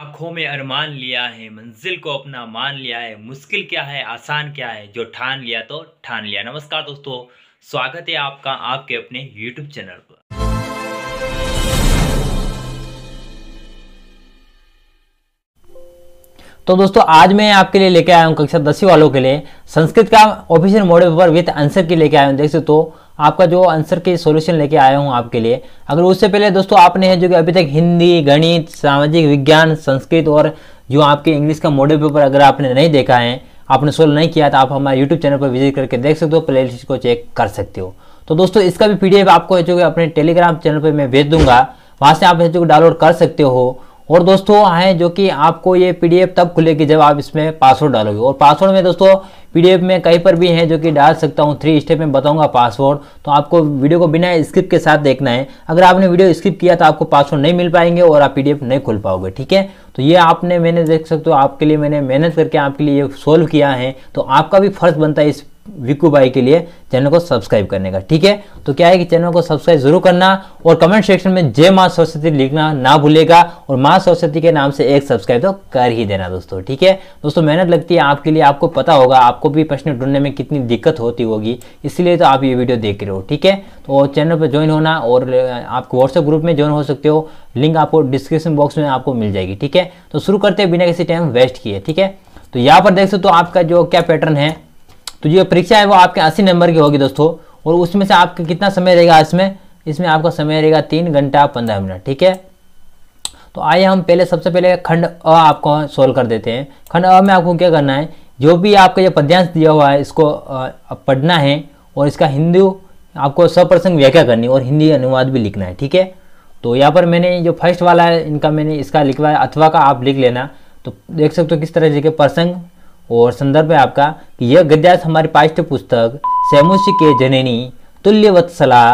आँखों में अरमान लिया है मंजिल को अपना मान लिया है मुश्किल क्या है आसान क्या है जो ठान लिया तो ठान लिया नमस्कार दोस्तों स्वागत है आपका आपके अपने YouTube चैनल पर तो दोस्तों आज मैं आपके लिए लेके आया हूँ कक्षा दसवीं वालों के लिए संस्कृत का official model paper with answer के लेके आया हूँ देख सकते हो तो आपका जो आंसर के सॉल्यूशन लेके आया हूँ आपके लिए अगर उससे पहले दोस्तों आपने है जो कि अभी तक हिंदी गणित सामाजिक विज्ञान संस्कृत और जो आपके इंग्लिश का मॉडल पेपर अगर आपने नहीं देखा है आपने सोल्व नहीं किया तो आप हमारे यूट्यूब चैनल पर विजिट करके देख सकते हो प्ले को चेक कर सकते हो तो दोस्तों इसका भी पी आपको है जो कि अपने टेलीग्राम चैनल पर मैं भेज दूंगा वहाँ से आप जो डाउनलोड कर सकते हो और दोस्तों हैं जो कि आपको ये पीडीएफ तब खुलेगी जब आप इसमें पासवर्ड डालोगे और पासवर्ड में दोस्तों पीडीएफ में कहीं पर भी हैं जो कि डाल सकता हूँ थ्री स्टेप में बताऊंगा पासवर्ड तो आपको वीडियो को बिना स्किप के साथ देखना है अगर आपने वीडियो स्किप किया तो आपको पासवर्ड नहीं मिल पाएंगे और आप पीडीएफ नहीं खुल पाओगे ठीक है तो ये आपने मैंने देख सकते हो आपके लिए मैंने मेहनत करके आपके लिए ये सोल्व किया है तो आपका भी फर्ज बनता है इस विकू भाई के लिए चैनल को सब्सक्राइब करने का ठीक है तो क्या है कि चैनल को सब्सक्राइब जरूर करना और कमेंट सेक्शन में जय माँ सरस्वती लिखना ना भूलेगा और माँ सरस्वती के नाम से एक सब्सक्राइब तो कर ही देना दोस्तों ठीक है दोस्तों मेहनत लगती है आपके लिए आपको पता होगा आपको भी प्रश्न ढूंढने में कितनी दिक्कत होती होगी इसलिए तो आप ये वीडियो देख रहे हो ठीक है तो चैनल पर ज्वाइन होना और आपको व्हाट्सएप ग्रुप में ज्वाइन हो सकते हो लिंक आपको डिस्क्रिप्शन बॉक्स में आपको मिल जाएगी ठीक है तो शुरू करते हैं बिना किसी टाइम वेस्ट किए ठीक है तो यहाँ पर देख सकते हो आपका जो क्या पैटर्न है तो जो परीक्षा है वो आपके अस्सी नंबर की होगी दोस्तों और उसमें से आपका कितना समय रहेगा इसमें इसमें आपका समय रहेगा तीन घंटा पंद्रह मिनट ठीक है तो आइए हम पहले सबसे पहले खंड अ आपको सोल्व कर देते हैं खंड अ में आपको क्या करना है जो भी आपका जो पद्यांश दिया हुआ है इसको पढ़ना है और इसका हिंदी आपको सप्रसंग व्याख्या करनी और हिंदी अनुवाद भी लिखना है ठीक है तो यहाँ पर मैंने जो फर्स्ट वाला है इनका मैंने इसका लिखवा है अथवा का आप लिख लेना तो देख सकते हो किस तरह से प्रसंग और संदर्भ है आपका कि यह गद्यांश हमारी पाठ्य पुस्तक सैमुष्य के जननी तुल्य वत्सला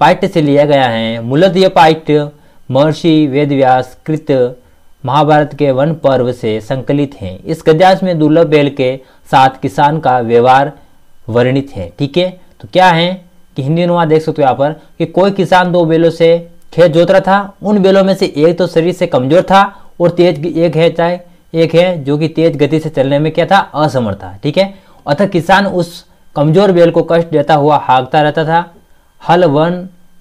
पाठ्य से लिया गया है मूलत यह पाठ्य महर्षि वेदव्यास कृत महाभारत के वन पर्व से संकलित है इस गद्यांश में दुर्लभ बैल के साथ किसान का व्यवहार वर्णित है ठीक है तो क्या है कि हिंदी अनुवाद देख सकते हो यहाँ पर कि कोई किसान दो बैलों से खेत जोत रहा था उन बैलों में से एक तो शरीर से कमजोर था और तेज एक है चाहे एक है जो कि तेज गति से चलने में क्या था असमर्थ था ठीक है अतः किसान उस कमजोर बैल को कष्ट देता हुआ हाँकता रहता था हल वन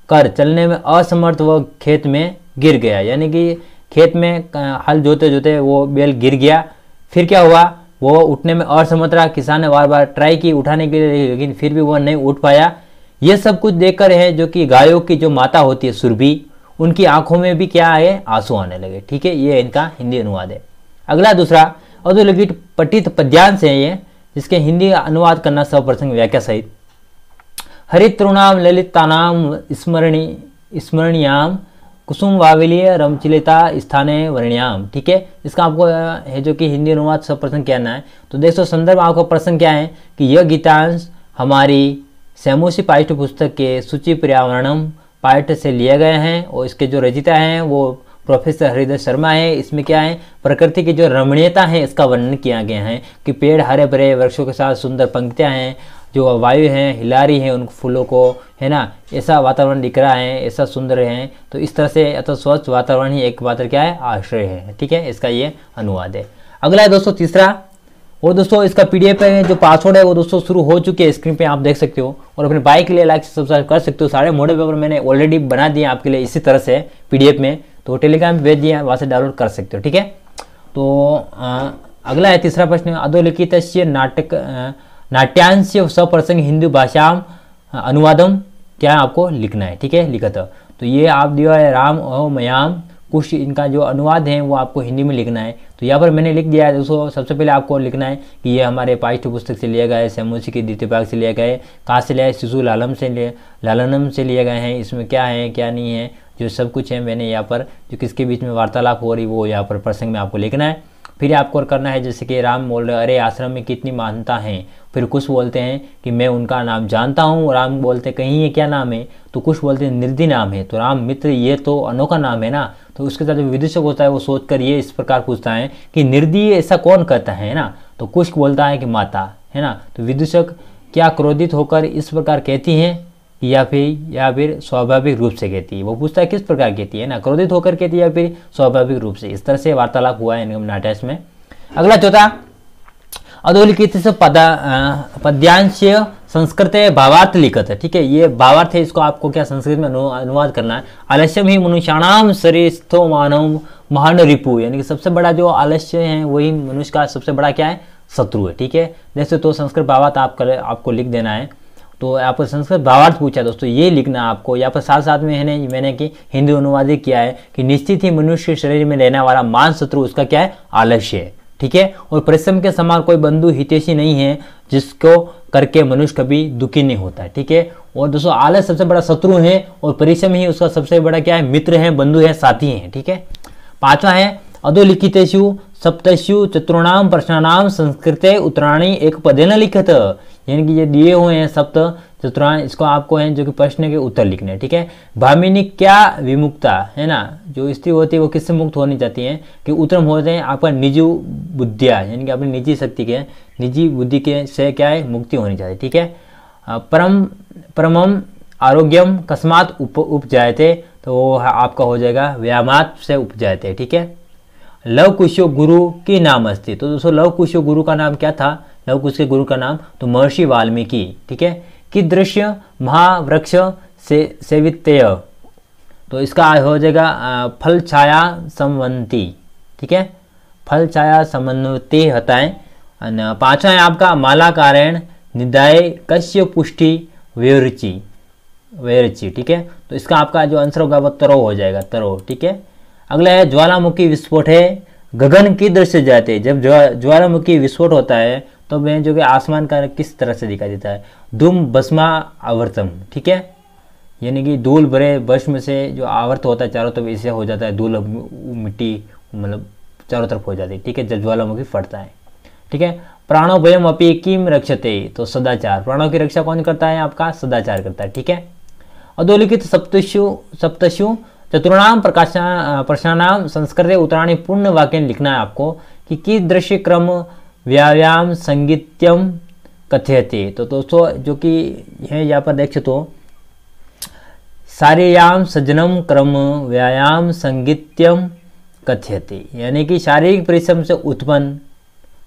कर चलने में असमर्थ वह खेत में गिर गया यानी कि खेत में हल जोते जोते वो बैल गिर गया फिर क्या हुआ वो उठने में असमर्थ रहा किसान ने बार बार ट्राई की उठाने के लिए लेकिन फिर भी वह नहीं उठ पाया ये सब कुछ देख कर है जो कि गायों की जो माता होती है सुरभि उनकी आंखों में भी क्या है आंसू आने लगे ठीक है ये इनका हिंदी अनुवाद है अगला दूसरा अधोलिखित पठित पद्यांश है ये जिसके हिंदी अनुवाद करना सब प्रसंग व्याख्या सहित तृणाम ललितानाम स्मरणी स्मरणीयाम कुसुम वाविलीय रमचिलिता स्थाने वर्णियाम ठीक है इसका आपको है जो कि हिंदी अनुवाद सब प्रसंग क्या है तो देखो संदर्भ आपका प्रसंग क्या है कि यह गीतांश हमारी सैमोसी पाठ्य पुस्तक के सूची पर्यावरणम पाठ्य से लिए गए हैं और इसके जो रचिता हैं वो प्रोफेसर हरिदर शर्मा है इसमें क्या है प्रकृति की जो रमणीयता है इसका वर्णन किया गया है कि पेड़ हरे भरे वृक्षों के साथ सुंदर पंक्तियाँ हैं जो वायु हैं हिलारी हैं उन फूलों को है ना ऐसा वातावरण दिख रहा है ऐसा सुंदर है तो इस तरह से अथवा स्वच्छ वातावरण ही एक मात्र क्या है आश्रय है ठीक है इसका ये अनुवाद है अगला है दोस्तों तीसरा और दोस्तों इसका डी में जो पासवर्ड है वो दोस्तों शुरू हो चुके हैं स्क्रीन पे आप देख सकते हो और अपने बाइक के लिए लाइक सब्सक्राइब कर सकते हो सारे मोडे पेपर मैंने ऑलरेडी बना दिए आपके लिए इसी तरह से पी में तो टेलीग्राम भेज दिया वहाँ से डाउनलोड कर सकते हो ठीक है तो आ, अगला है तीसरा प्रश्न अधोलिखित नाटक नाट्यांश प्रसंग हिंदी भाषा अनुवादम क्या आपको लिखना है ठीक है था तो ये आप दिया है राम ओ मयाम कुछ इनका जो अनुवाद है वो आपको हिंदी में लिखना है तो यहाँ पर मैंने लिख दिया है दोस्तों सबसे पहले आपको लिखना है कि ये हमारे पाठ्य पुस्तक से लिया गया है समोसी के द्वितीय भाग से लिया गया है कहाँ से लिया है शिशु लालम से लिए लालनम से लिए गए हैं इसमें क्या है क्या नहीं है जो सब कुछ है मैंने यहाँ पर जो किसके बीच में वार्तालाप हो रही वो यहाँ पर प्रसंग में आपको लिखना है फिर आपको और करना है जैसे कि राम बोल रहे अरे आश्रम में कितनी मानता है फिर कुछ बोलते हैं कि मैं उनका नाम जानता हूँ राम बोलते कहीं ये क्या नाम है तो कुछ बोलते हैं निर्दि नाम है तो राम मित्र ये तो अनोखा नाम है ना तो उसके साथ जो विदूषक होता है वो सोच कर ये इस प्रकार पूछता है कि निर्दि ऐसा कौन कहता है ना तो कुछ बोलता है कि माता है ना तो विदूषक क्या क्रोधित होकर इस प्रकार कहती हैं या फिर या फिर स्वाभाविक रूप से कहती है वो पूछता है किस प्रकार कहती है ना क्रोधित होकर कहती है या फिर स्वाभाविक रूप से इस तरह से वार्तालाप हुआ है निगम में अगला चौथा अधोलिखित से पदा पद्यांश संस्कृत भावार्थ लिखत है ठीक है ये भावार्थ है इसको आपको क्या संस्कृत में अनुवाद करना है आलस्यम ही मनुष्याणाम शरीस्थो मानव महान रिपु यानी कि सबसे बड़ा जो आलस्य है वही मनुष्य का सबसे बड़ा क्या है शत्रु है ठीक है जैसे तो संस्कृत भावार्थ आप कर, आपको लिख देना है तो आपको संस्कृत भावार्थ पूछा दोस्तों ये लिखना आपको या पर साथ साथ में है मैंने कि हिंदी अनुवादित किया है कि निश्चित ही मनुष्य शरीर में रहने वाला मान शत्रु उसका क्या है आलस्य है ठीक है और परिश्रम के समान कोई बंधु हितेशी नहीं है जिसको करके मनुष्य कभी दुखी नहीं होता ठीक है और दोस्तों आलस सबसे बड़ा शत्रु है और परिश्रम ही उसका सबसे बड़ा क्या है मित्र है बंधु है साथी है ठीक है पांचवा है अधोलिखितेषु सप्तषु चतुर्णाम प्रश्नानाम संस्कृत उत्तराणी एक पदे न लिखत यानी कि ये दिए हुए हैं सप्त चतुरा इसको आपको है जो कि प्रश्न के उत्तर लिखने हैं ठीक है भामिनी क्या विमुक्ता है ना जो स्त्री होती है वो किससे मुक्त होनी चाहती है कि उत्तम होते हैं आपका निजी बुद्धिया यानी कि अपनी निजी शक्ति के निजी बुद्धि के से क्या है मुक्ति होनी चाहिए ठीक है परम परमम आरोग्यम कस्मात उप उपजायते तो वो आपका हो जाएगा व्यामात से उपजायते ठीक है लव कुशो गुरु की नाम अस्थित तो दोस्तों लव कुशो गुरु का नाम क्या था कुश के गुरु का नाम तो महर्षि वाल्मीकि ठीक है कि दृश्य महावृक्ष से सेवितय तो इसका हो जाएगा फल छाया संवंती ठीक है फल छाया समन्वती हताएं पांचवा है आपका मालाकारण निदाय कश्य पुष्टि व्यरुचि व्यरुचि ठीक है तो इसका आपका जो आंसर होगा वो तरो हो जाएगा तरो ठीक है अगला है ज्वालामुखी विस्फोट है गगन की दृश्य जाते जब ज्वालामुखी विस्फोट होता है तो मैं जो कि आसमान का किस तरह से दिखाई देता है धूम भस्मा आवर्तम ठीक है यानी कि धूल भरे भस्म से जो आवर्त होता है चारों तरफ तो हो जाता है धूल मिट्टी मतलब चारों तरफ हो जाती है ठीक है जब ज्वालामुखी फटता है ठीक है प्राणो भयम अपी किम रक्षते तो सदाचार प्राणों की रक्षा कौन करता है आपका सदाचार करता है ठीक है अधोलिखित सप्तशु सप्तशु चतुर्णाम प्रकाश प्रश्नानाम संस्कृत उत्तराणी पूर्ण वाक्य लिखना है आपको कि किस दृश्य क्रम व्यायाम संगीत्यम कथ्यते तो दोस्तों जो कि है यहाँ पर देख तो शारीयाम सजनम क्रम व्यायाम संगीत्यम कथ्यते यानी कि शारीरिक परिश्रम से उत्पन्न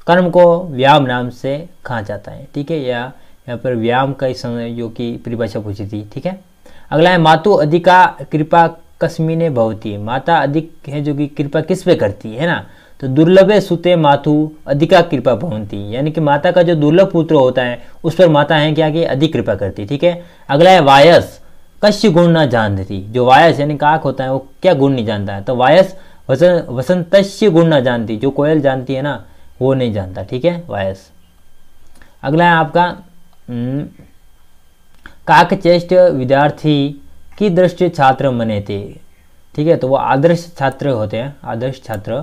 कर्म को व्यायाम नाम से कहा जाता है ठीक है या यहाँ पर व्यायाम का ही समय जो कि परिभाषा पूछी थी ठीक है अगला है मातु अधिका कृपा कस्मिने भवती माता अधिक है जो कि कृपा किस पे करती है ना तो दुर्लभे सुते माथु अधिका कृपा भवंती यानी कि माता का जो दुर्लभ पुत्र होता है उस पर माता है क्या कि अधिक कृपा करती ठीक है अगला है वायस कश्य गुण ना जानती जो वायस यानी काक होता है वो क्या गुण नहीं जानता है तो वायस वसन वसंतस्य गुण ना जानती जो कोयल जानती है ना वो नहीं जानता ठीक है वायस अगला है आपका हम्म, काक चेष्ट विद्यार्थी की दृष्टि छात्र मने थे ठीक है तो वो आदर्श छात्र होते हैं आदर्श छात्र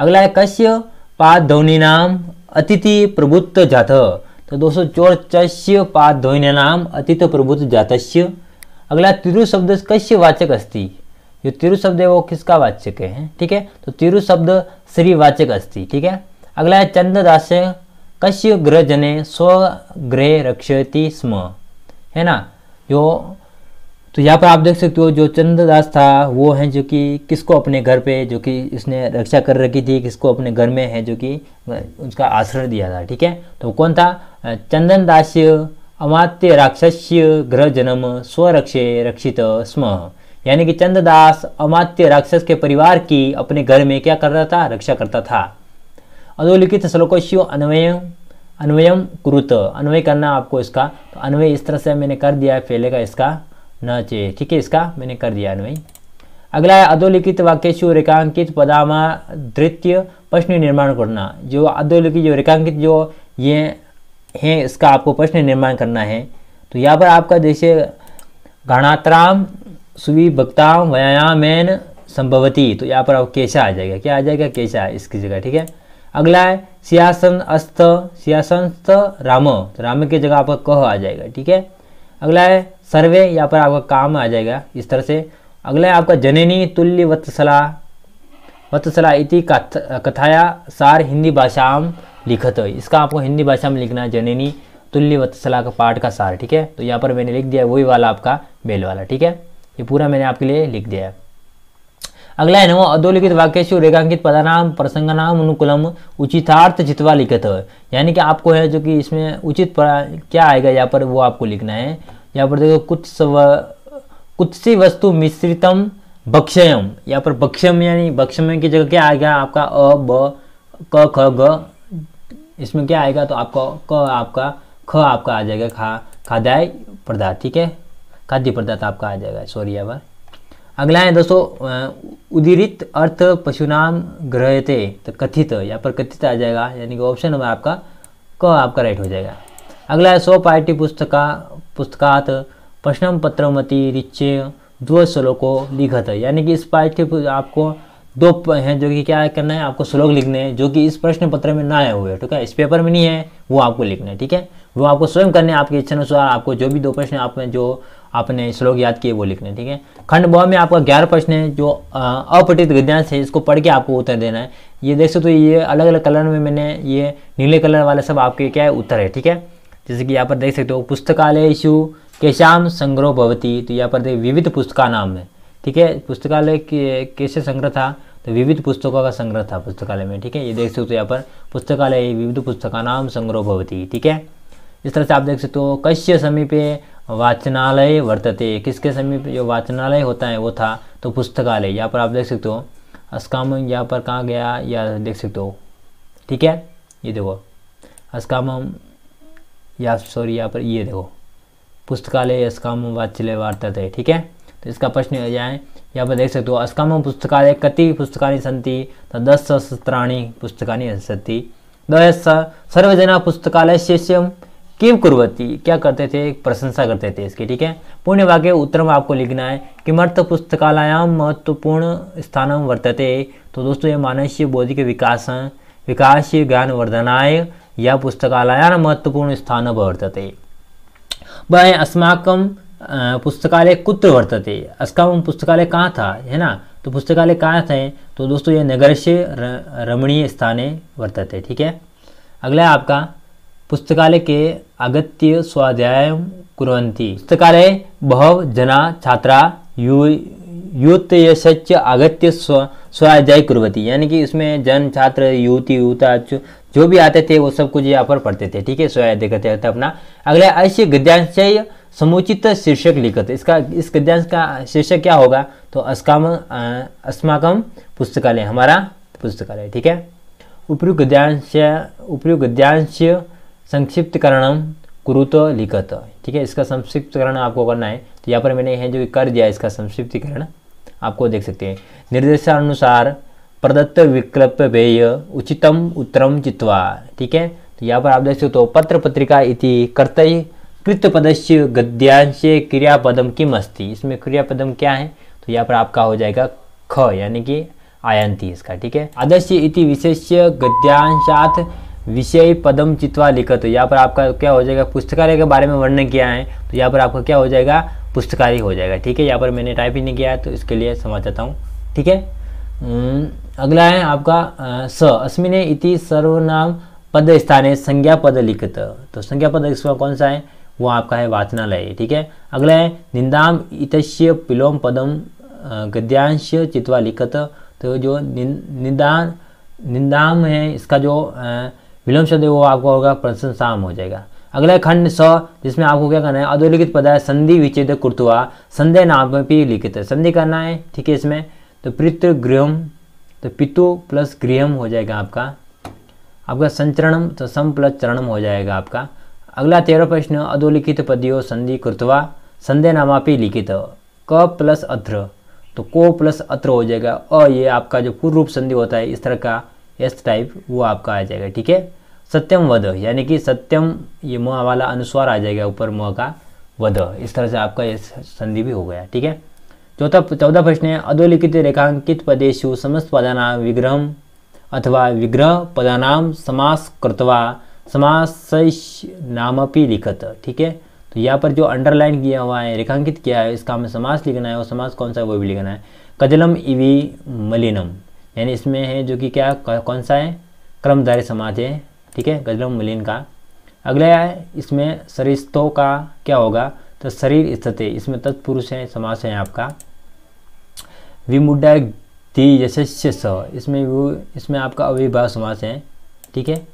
अगला है कश्य पाधोनी नाम अतिथि प्रभुत्व जात तो दोस्तों चोर चश्य पाधोन्य नाम अतिथि प्रभुत्व जातस्य अगला तिरु शब्द कश्य वाचक अस्थि जो तिरु शब्द है वो किसका वाचक है ठीक है तो तिरु शब्द श्री वाचक अस्थि ठीक है अगला है चंद्रदास कश्य ग्रह जने स्वगृह रक्षति स्म है ना जो तो यहाँ पर आप देख सकते हो जो चंद्रदास था वो है जो कि किसको अपने घर पे जो कि इसने रक्षा कर रखी थी किसको अपने घर में है जो कि उसका आश्रय दिया था ठीक है तो कौन था चंदनदास अमात्य राक्षस्य ग्रह जन्म स्वरक्षे रक्षित स्म यानी कि चंद्रदास अमात्य राक्षस के परिवार की अपने घर में क्या करता था रक्षा करता था अधोलिखित शिव अन्वय अन्वयम कुरुत अन्वय करना आपको इसका तो अन्वय इस तरह से मैंने कर दिया है पहले का इसका न चाहिए ठीक है इसका मैंने कर दिया अनुय अगला है अधोलिखित वाक्य शु रेखांकित पदामा द्वितीय प्रश्न निर्माण करना जो अधोलिखित जो रेखांकित जो ये हैं इसका आपको प्रश्न निर्माण करना है तो यहाँ पर आपका जैसे घणात्राम सुवि भक्ताम व्यायामेन संभवती तो यहाँ पर आप कैसा आ जाएगा क्या आ जाएगा कैसा इसकी जगह ठीक है अगला है सियासन अस्त स्त राम तो राम की जगह आपका कह आ जाएगा ठीक है अगला है सर्वे यहाँ पर आपका काम आ जाएगा इस तरह से अगला है आपका जननी तुल्य वत्सला वत्सला इति कथाया सार हिंदी भाषा में लिखत हो इसका आपको हिंदी भाषा में लिखना है जननी तुल्य वत्सला का पाठ का सार ठीक है तो यहाँ पर मैंने लिख दिया वही वाला आपका बेल वाला ठीक है ये पूरा मैंने आपके लिए लिख दिया है अगला है नवा अधोलिखित वाक्यशु रेखांकित पदानाम प्रसंगनाम अनुकूलम उचितार्थ जितवा लिखित हो यानी कि आपको है जो कि इसमें उचित क्या आएगा यहाँ पर वो आपको लिखना है यहाँ पर देखो कुछ कुत्सी वस्तु मिश्रितम भक्ष्यम यहाँ पर भक्ष्यम यानी भक्ष्यम की जगह क्या आएगा आपका अ ब क ख ग इसमें क्या आएगा तो आपका क आपका ख आपका आ जाएगा खा खाद्याय पदार्थ ठीक है खाद्य पदार्थ आपका आ जाएगा सॉरी यहाँ पर अगला है दोस्तों उदीरित अर्थ पशुनाम ग्रहते तो कथित यहाँ पर कथित आ जाएगा यानी कि ऑप्शन नंबर आपका क आपका राइट हो जाएगा अगला है सौ पार्टी पुस्तका पुस्तकात प्रश्नम पत्रमति रिचे दो श्लोको लिखत यानी कि इस पाठ्य आपको दो हैं जो कि क्या करना है आपको श्लोक लिखने हैं जो कि इस प्रश्न पत्र में ना आए हुए ठीक है इस पेपर में नहीं है वो आपको लिखना है ठीक है वो आपको स्वयं करने आपकी इच्छा अनुसार आपको जो भी दो प्रश्न आप में जो आपने श्लोक याद किए वो लिखने ठीक है खंड ब में आपका ग्यारह प्रश्न है जो अपठित विद्यांश है इसको पढ़ के आपको उत्तर देना है ये देख सकते हो तो ये अलग अलग कलर में मैंने ये नीले कलर वाले सब आपके क्या है उत्तर है ठीक है जैसे कि यहाँ पर देख सकते हो पुस्तकालय इशु केशाम संग्रह भवती तो यहाँ पर देख विविध पुस्तका नाम है ठीक है पुस्तकालय के कैसे संग्रह था तो विविध पुस्तकों का संग्रह था पुस्तकालय में ठीक है ये देख सकते हो यहाँ पर पुस्तकालय विविध पुस्तका नाम संग्रह भवती ठीक है इस तरह से आप देख सकते हो कश्य समीपे वाचनालय वर्तते किसके समीप जो वाचनालय होता है वो था तो पुस्तकालय यहाँ पर आप देख सकते हो अस्काम यहाँ पर कहाँ गया या देख सकते हो ठीक है ये देखो अस्काम या सॉरी यहाँ पर ये देखो पुस्तकालय अस्काम वाचलय वर्तते ठीक है तो इसका प्रश्न हो जाए यहाँ पर देख सकते हो अस्काम पुस्तकालय कति पुस्तकानि सन्ती तो दस सहस्त्राणी पुस्तकानि सन्ति दश सर्वजना पुस्तकालय शिष्यम किम कुर्वती क्या करते थे प्रशंसा करते थे इसकी ठीक है पुण्य वाक्य उत्तर में आपको लिखना है किमर्थ पुस्तकालयाम महत्वपूर्ण स्थानम वर्तते तो दोस्तों ये बोधि बौद्धिक विकास विकास ज्ञान वर्धनाय या पुस्तकालयान महत्वपूर्ण स्थान वर्तते वह अस्माकम पुस्तकालय कुत्र वर्तते अस्काम पुस्तकालय कहाँ था है ना तो पुस्तकालय कहाँ थे तो दोस्तों ये नगर से रमणीय स्थाने वर्तते ठीक है अगला आपका पुस्तकालय के अगत्य स्वाध्याय कुरंती पुस्तकालय बहव जना छात्रा युत अगत्य आगत्य स्व स्वाध्याय कुरती यानी कि इसमें जन छात्र युवती युवता जो भी आते थे वो सब कुछ यहाँ पर पढ़ते थे ठीक है स्वाध्याय करते थे तो अपना अगले ऐसे गद्यांशय समुचित शीर्षक लिखत इसका इस गद्यांश का शीर्षक क्या होगा तो अस्काम अस्माकम पुस्तकालय हमारा पुस्तकालय ठीक है उपयुक्त गद्यांश उपयुक्त गद्यांश संक्षिप्तकरणम कुरुत लिखत ठीक है इसका संक्षिप्तकरण आपको करना है तो यहाँ पर मैंने यह जो कर दिया इसका संक्षिप्तीकरण आपको देख सकते हैं निर्देशानुसार प्रदत्त विकल्प व्यय उचितम उत्तरम चित्वा ठीक है तो यहाँ पर आप देख सकते हो तो पत्र पत्रिका इति कर्त कर्तव्य कृतपदस्य गद्यांश क्रियापदम किम अस्थि इसमें क्रियापदम क्या है तो यहाँ पर आपका हो जाएगा ख यानी कि आयंती इसका ठीक है आदर्श इति विशेष गद्यांशात विषय पदम चित्वा लिखत यहाँ पर आपका क्या हो जाएगा पुस्तकालय के बारे में वर्णन किया है तो यहाँ पर आपका क्या हो जाएगा पुस्तकालय हो जाएगा ठीक है यहाँ पर मैंने टाइप ही नहीं किया है तो इसके लिए समझ जाता हूँ ठीक है हम्म, अगला है आपका स अस्मिन इति सर्वनाम पद है संज्ञा पद लिखत तो संज्ञा पद इसमें कौन सा है वो आपका है वाचनालय ठीक है अगला है निंदाम इतस्य पिलोम पदम गद्यांश चित्वा लिखत तो जो निंदान निंदाम है इसका जो आ, विलोम शब्द वो आपका होगा प्रश्न शाम हो जाएगा अगला खंड स जिसमें आपको क्या करना है अधोलिखित पद है संधि विचेद कुर्तुआ संध्या नाम में भी लिखित है संधि करना है ठीक है इसमें तो पितृ तो पितु प्लस गृहम हो जाएगा आपका आपका संचरणम तो सम प्लस चरणम हो जाएगा आपका अगला तेरह प्रश्न अधोलिखित पदियों संधि कुर्तवा संध्या नामापी लिखित क प्लस अत्र तो को प्लस अत्र हो जाएगा अ ये आपका जो पूर्व रूप संधि होता है इस तरह का एस टाइप वो आपका आ जाएगा ठीक है सत्यम वध यानी कि सत्यम ये म वाला अनुस्वार आ जाएगा ऊपर म का वध इस तरह से आपका ये संधि भी हो गया ठीक है चौथा चौथा प्रश्न है अधोलिखित रेखांकित पदेशु समस्त पदानाम विग्रह अथवा विग्रह पदानाम समास कृतवा समास नामपी लिखत ठीक है तो यहाँ पर जो अंडरलाइन किया हुआ है रेखांकित किया है इसका हमें समास लिखना है और समास कौन सा वो भी लिखना है कजलम इवी मलिनम यानी इसमें है जो कि क्या कौन सा है क्रमधारी समाज है ठीक है गजलों मलिन का अगला है इसमें सरिस्तों का क्या होगा तो शरीर स्थिति इसमें तत्पुरुष है समास है आपका विमुडा दी यशस्य स इसमें इसमें आपका अविभाव समास है ठीक है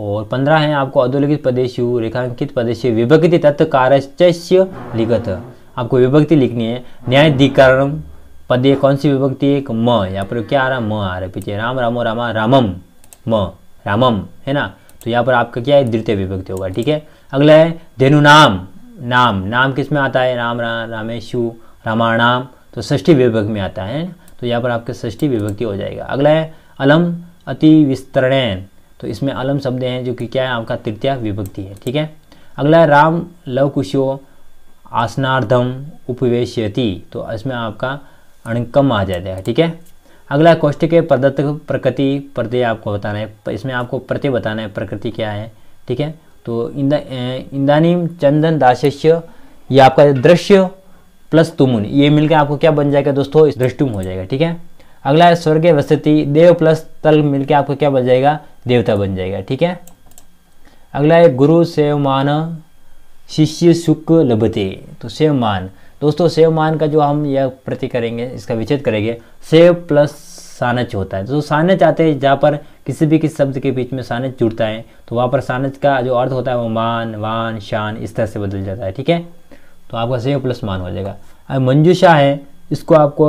और पंद्रह है आपको अधोलिखित प्रदेशु रेखांकित प्रदेश विभक्ति तत्कार लिखत आपको विभक्ति लिखनी है न्यायाधिकरण पद कौन सी विभक्ति एक म यहाँ पर क्या आ रहा म आ रहा है पीछे राम रामो रामा रामम म रामम है ना तो यहाँ पर आपका क्या है द्वितीय विभक्ति होगा ठीक है अगला है धेनु नाम नाम नाम किस में आता है राम राम रामेशु रामायणाम तो ष्ठी विभक्ति में आता है तो यहाँ पर आपके ष्ठी विभक्ति हो जाएगा अगला है अलम अति विस्तरण तो इसमें अलम शब्द हैं जो कि क्या है आपका तृतीय विभक्ति है ठीक है अगला है राम लव कुशो आसनार्धम उपवेश तो इसमें आपका कम आ जाएगा ठीक है अगला कोष्ट के प्रदत्त प्रकृति प्रत्यय आपको बताना है इसमें आपको प्रत्यय बताना है प्रकृति क्या है ठीक है तो इंदानी चंदन दासस्य ये आपका दृश्य प्लस तुमुन ये मिलकर आपको क्या बन जाएगा दोस्तों इस दृष्टुम हो जाएगा ठीक है अगला है स्वर्गीय वसति देव प्लस तल मिलकर आपको क्या बन जाएगा देवता बन जाएगा ठीक है अगला है गुरु सेवमान शिष्य सुख लभते तो सेवमान दोस्तों सेव मान का जो हम यह प्रति करेंगे इसका विच्छेद करेंगे सेव प्लस सानच होता है तो सानच आते हैं जहाँ पर किसी भी किस शब्द के बीच में सानच जुड़ता है तो वहाँ पर सानच का जो अर्थ होता है वो मान वान शान इस तरह से बदल जाता है ठीक है तो आपका सेव प्लस मान हो जाएगा अब मंजूषा है इसको आपको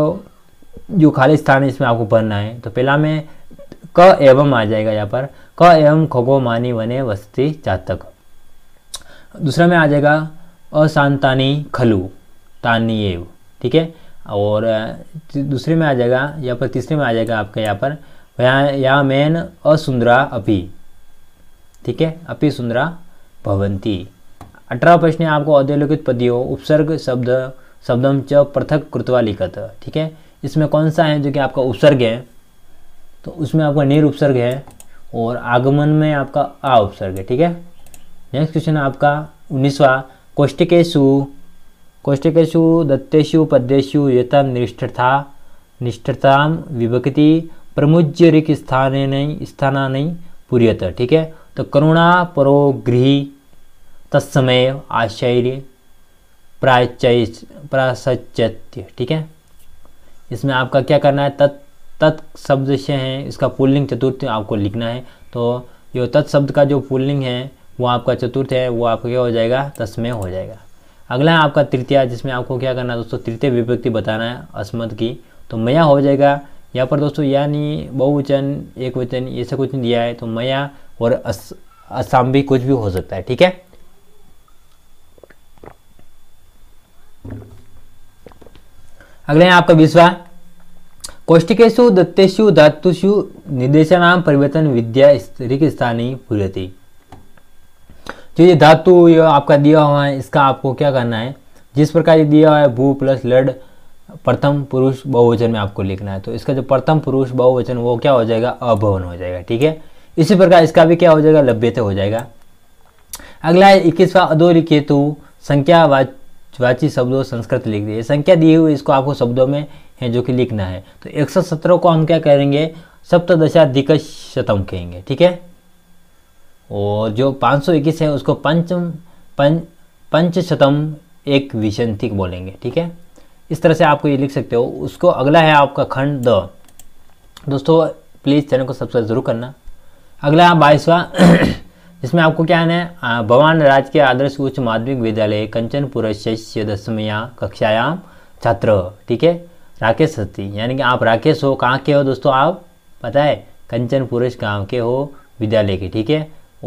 जो खाली स्थान है इसमें आपको भरना है तो पहला में क एवं आ जाएगा यहाँ पर क एवं खगो मानी वने वस्ती चातक दूसरा में आ जाएगा असांतानी खलू तानिए ठीक है और दूसरे में आ जाएगा या पर तीसरे में आ जाएगा आपका यहाँ पर या मैन असुंदरा अपी ठीक है अपी सुंदरा भवंती अठारह प्रश्न आपको अधोलिखित पदियों उपसर्ग शब्द शब्दम च पृथक कृतवा लिखत ठीक है इसमें कौन सा है जो कि आपका उपसर्ग है तो उसमें आपका निर उपसर्ग है और आगमन में आपका आ उपसर्ग है ठीक है नेक्स्ट क्वेश्चन आपका उन्नीसवा कोष्टिकेशु कौष्टिकेशु दत्तेषु पद्यु यतां निष्ठता निष्ठतां विभक्ति प्रमुज्य रिक स्थान स्थान नहीं ठीक है तो करुणा परो गृह तत्समय आश्चर्य प्राचय प्रासच्य ठीक है इसमें आपका क्या करना है तत् तत्शब्द से है इसका पुल्लिंग चतुर्थ आपको लिखना है तो जो तत्शब्द का जो पुल्लिंग है वो आपका चतुर्थ है वो आपका क्या हो जाएगा तस्मय हो जाएगा अगला है आपका तृतीय जिसमें आपको क्या करना है दोस्तों तृतीय विभक्ति बताना है अस्मद की तो मया हो जाएगा यहाँ पर दोस्तों यानी बहुवचन एक वचन ये सब कुछ नहीं दिया है तो मया और अस असाम भी कुछ भी हो सकता है ठीक है अगले है आपका विश्वास कोष्टिकेशु दत्तेशु धातुषु निर्देशा परिवर्तन विद्या रिक स्थानीय पूर्यती जो ये धातु ये आपका दिया हुआ है इसका आपको क्या करना है जिस प्रकार ये दिया हुआ है भू प्लस लड़ प्रथम पुरुष बहुवचन में आपको लिखना है तो इसका जो प्रथम पुरुष बहुवचन वो क्या हो जाएगा अभवन हो जाएगा ठीक है इसी प्रकार इसका भी क्या हो जाएगा लभ्यते हो जाएगा अगला है इक्कीसवा अधोरिकेतु संख्या वाची शब्दों संस्कृत लिख दिए संख्या दी हुई इसको आपको शब्दों में है जो कि लिखना है तो एक सौ सत्रह को हम क्या करेंगे सप्तशाधिक शतम कहेंगे ठीक है और जो 521 है उसको पंचम पंच पंचशतम एक विशंतिक बोलेंगे ठीक है इस तरह से आपको ये लिख सकते हो उसको अगला है आपका खंड द दोस्तों प्लीज़ चैनल को सब्सक्राइब जरूर करना अगला है बाईसवा जिसमें आपको क्या है भगवान राज के आदर्श उच्च माध्यमिक विद्यालय कंचनपुर शैष्य दशमिया कक्षायाम छात्र ठीक है राकेश सती यानी कि आप राकेश हो कहाँ के हो दोस्तों आप पता है कंचनपुरेश गाँव के हो विद्यालय के ठीक है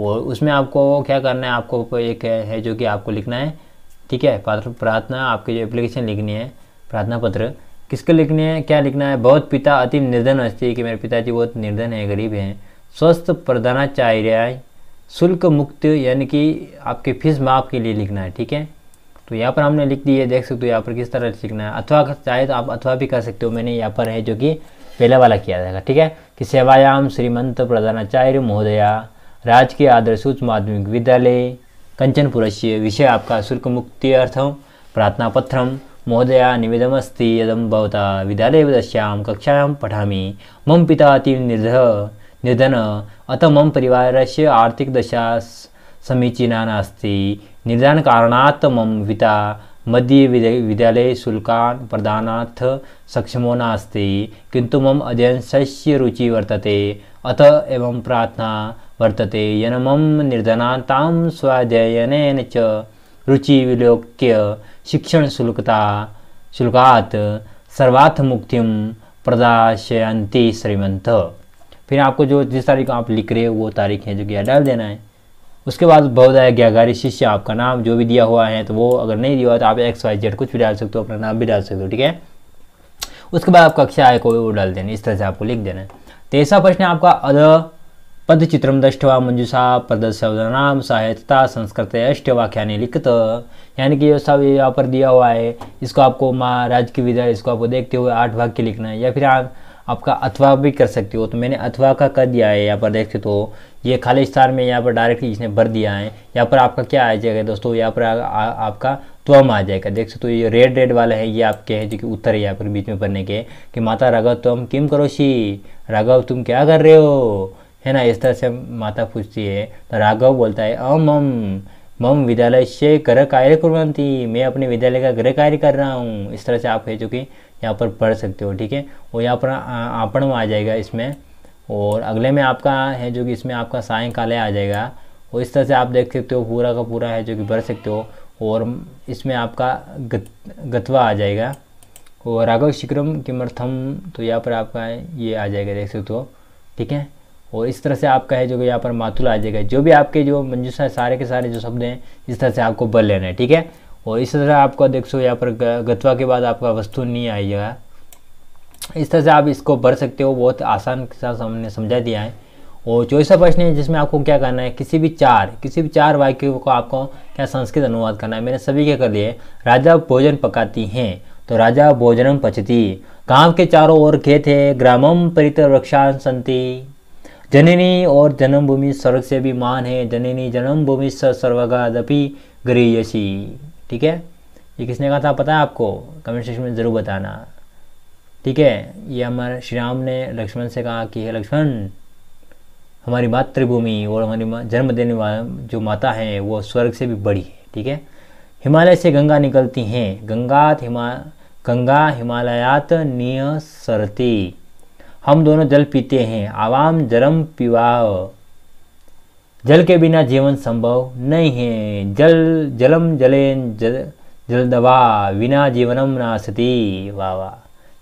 और उसमें आपको क्या करना है आपको एक है जो कि आपको लिखना है ठीक है प्रार्थना आपकी जो एप्लीकेशन लिखनी है प्रार्थना पत्र किसके लिखनी है क्या लिखना है बहुत पिता अति निर्धन अस्थि कि मेरे पिताजी बहुत निर्धन है गरीब हैं स्वस्थ प्रधानाचार्य शुल्क मुक्त यानी कि आपके फीस माफ के लिए लिखना है ठीक है तो यहाँ पर हमने लिख दिए देख सकते हो यहाँ पर किस तरह से लिखना है अथवा चाहे तो आप अथवा भी कर सकते हो मैंने यहाँ पर है जो कि पहला वाला किया जाएगा ठीक है कि सेवायाम श्रीमंत प्रधानाचार्य महोदया राजकीय आदर्श उच्च माध्यमिक विद्यालय कंचनपुर विषय आपका शुल्क मुक्ति अर्थम प्रार्थना पत्र महोदया निवेदमस्ती यदम भवता विद्यालयवदस्यां कक्षायां पढ़ा मम पिता अतीव निर्ध निर्धन अतः मम आर्थिक दशा समीचीना निर्धन कारण मम पिता मध्य विद्यालय शुल्का प्रदान सक्षमो नास्ति किंतु मम अध्ययनस्य रुचिः वर्तते अत एवं प्रार्थना वर्तते यनमं निर्धनातां स्वाध्ययन च शिक्षण शुल्कता शुल्कात सर्वाथ मुक्ति प्रदाशयंति श्रीमंत फिर आपको जो जिस तारीख आप लिख रहे हो वो तारीख है जो कि डाल देना है उसके बाद बहुदाय ज्ञागारी शिष्य आपका नाम जो भी दिया हुआ है तो वो अगर नहीं दिया हुआ तो आप एक्स वाई जेड कुछ भी डाल सकते हो अपना नाम भी डाल सकते हो ठीक है उसके बाद आप कक्षा आय को वो डाल देना इस तरह से आपको लिख देना है तेसरा प्रश्न आपका अद पदचित्रम दृष्टवा मंजूषा प्रदर्शनाम सहायता संस्कृत अष्टवाख्याने लिखित यानी कि ये सब यहाँ पर दिया हुआ है इसको आपको महाराज की विधा इसको आपको देखते हुए आठ भाग के लिखना है या फिर आप आपका अथवा भी कर सकते हो तो मैंने अथवा का कर दिया है यहाँ पर देखते तो ये खाली स्थान में यहाँ पर डायरेक्टली इसने भर दिया है यहाँ पर आपका क्या आ जाएगा दोस्तों यहाँ पर आ, आ, आपका त्वम आ जाएगा देख सकते हो तो, ये रेड रेड वाला है ये आपके है जो कि उत्तर है यहाँ पर बीच में पढ़ने के कि माता राघव तुम किम करोशी राघव तुम क्या कर रहे हो है ना इस तरह से माता पूछती है तो राघव बोलता है अम अम मम विद्यालय से गृह कार्य कुरंती मैं अपने विद्यालय का गृह कार्य कर रहा हूँ इस तरह से आप है जो कि यहाँ पर पढ़ सकते हो ठीक है और यहाँ पर आपण आ जाएगा इसमें और अगले में आपका है जो कि इसमें आपका सायकालय आ जाएगा और इस तरह से आप देख सकते हो पूरा का पूरा है जो कि भर सकते हो और इसमें आपका गत, गतवा आ जाएगा और राघव शिक्रम किमर्थम तो यहाँ पर आपका ये आ जाएगा देख सकते हो ठीक है और इस तरह से आपका है जो यहाँ पर मातुल आ जाएगा जो भी आपके जो मंजूस हैं सारे के सारे जो शब्द हैं इस तरह से आपको बल लेना है ठीक है और इस तरह आपका देख सो यहाँ पर गतवा के बाद आपका वस्तु नहीं आएगा इस तरह से आप इसको भर सकते हो बहुत आसान के साथ हमने समझा दिया है और चौथा प्रश्न है जिसमें आपको क्या करना है किसी भी चार किसी भी चार वाक्यों को आपको क्या संस्कृत अनुवाद करना है मैंने सभी क्या कर लिए राजा भोजन पकाती हैं तो राजा भोजनम पचती गांव के चारों ओर खेत है ग्रामम परित वृक्षान संति जननी और जन्मभूमि स्वर्ग से भी मान है जननी जन्मभूमि सर्वगादपि गरीयसी ठीक है ये किसने कहा था पता है आपको कमेंट सेक्शन में ज़रूर बताना ठीक है ये हमारे श्री राम ने लक्ष्मण से कहा कि हे लक्ष्मण हमारी मातृभूमि और हमारी जन्म देने वाली जो माता है वो स्वर्ग से भी बड़ी है ठीक है हिमालय से गंगा निकलती हैं गंगात हिमा गंगा हिमालयात नियसरती हम दोनों जल पीते हैं आवाम जरम पिवाओ जल के बिना जीवन संभव नहीं है जल जलम जलेन जल दवा बिना जीवनम नासती वाह वाह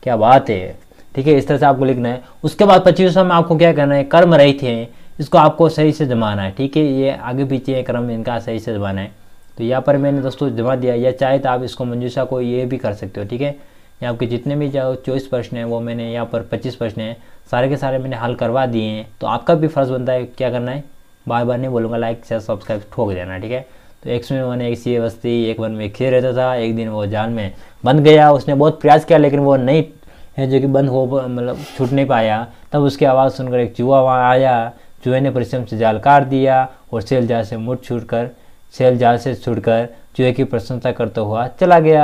क्या बात है ठीक है इस तरह से आपको लिखना है उसके बाद पच्चीस में आपको क्या करना है कर्म रही थे इसको आपको सही से जमाना है ठीक है ये आगे पीछे है कर्म इनका सही से जमाना है तो यहाँ पर मैंने दोस्तों जमा दिया या चाहे तो आप इसको मंजूषा को ये भी कर सकते हो ठीक है या आपके जितने भी जो चौबीस प्रश्न हैं वो मैंने यहाँ पर पच्चीस प्रश्न हैं सारे के सारे मैंने हल करवा दिए हैं तो आपका भी फ़र्ज़ बनता है क्या करना है बार बार नहीं बोलूँगा लाइक शेयर सब्सक्राइब ठोक देना ठीक है तो एक समय मैंने एक सी बस्ती एक वन में खेल रहता था एक दिन वो जाल में बंद गया उसने बहुत प्रयास किया लेकिन वो नहीं है जो कि बंद हो मतलब छूट नहीं पाया तब उसकी आवाज़ सुनकर एक चूहा वहाँ आया चूहे ने परिश्रम से जाल काट दिया और सेल जाल से मुठ छूट कर सेल जाल से छूट कर चूहे की प्रशंसा करता हुआ चला गया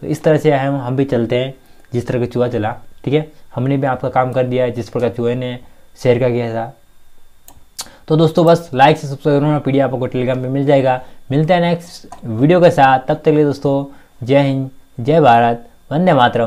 तो इस तरह से हम हम भी चलते हैं जिस तरह का चूहा चला ठीक है हमने भी आपका काम कर दिया है जिस प्रकार चूहे ने शेयर का किया था तो दोस्तों बस लाइक से सब्सक्राइब करना पीडिया आपको टेलीग्राम पर मिल जाएगा मिलते हैं नेक्स्ट वीडियो के साथ तब तक लिए दोस्तों जय हिंद जय भारत वंदे मातरम